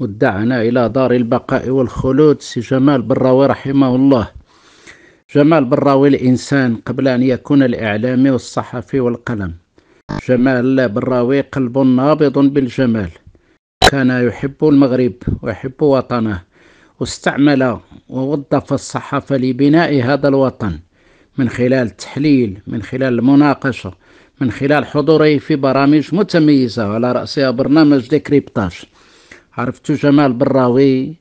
ودعنا إلى دار البقاء والخلود سي جمال براوي رحمه الله جمال براوي الإنسان قبل أن يكون الإعلامي والصحفي والقلم جمال براوي قلب نابض بالجمال كان يحب المغرب ويحب وطنه واستعمل ووظف الصحافة لبناء هذا الوطن من خلال التحليل من خلال المناقشة من خلال حضوره في برامج متميزة على رأسها برنامج ديكريبتاج عرفت جمال براوي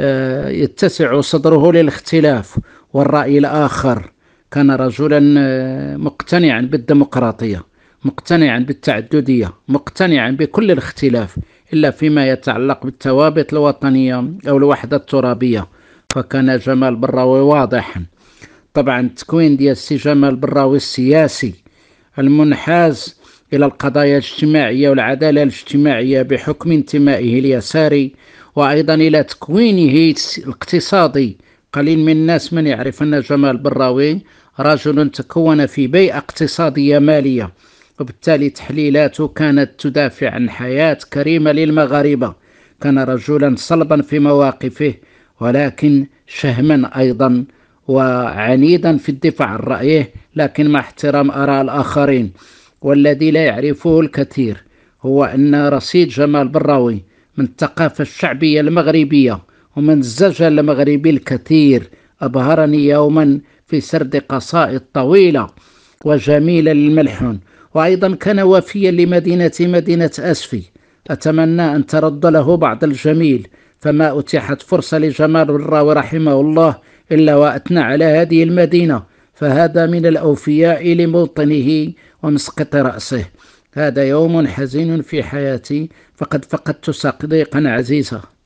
آه، يتسع صدره للاختلاف والرأي الآخر كان رجلا آه، مقتنعا بالديمقراطية مقتنعا بالتعددية مقتنعا بكل الاختلاف إلا فيما يتعلق بالثوابت الوطنية أو الوحدة الترابية فكان جمال براوي واضحا طبعا التكوين ديال السي جمال براوي السياسي المنحاز إلى القضايا الاجتماعية والعدالة الاجتماعية بحكم انتمائه اليساري وأيضا إلى تكوينه الاقتصادي قليل من الناس من يعرف أن جمال براوي رجل تكون في بيئة اقتصادية مالية وبالتالي تحليلاته كانت تدافع عن حياة كريمة للمغاربة كان رجلا صلبا في مواقفه ولكن شهما أيضا وعنيدا في الدفاع عن رأيه لكن مع احترام آراء الآخرين والذي لا يعرفه الكثير هو أن رصيد جمال براوي من الثقافة الشعبية المغربية ومن الزجل المغربي الكثير أبهرني يوما في سرد قصائد طويلة وجميلة للملحون وأيضا كان وفيا لمدينة مدينة أسفي أتمنى أن ترد له بعض الجميل فما أتيحت فرصة لجمال الراوي رحمه الله إلا وأثنى على هذه المدينة فهذا من الأوفياء لموطنه ومسقط رأسه هذا يوم حزين في حياتي فقد فقدت صديقا عزيزا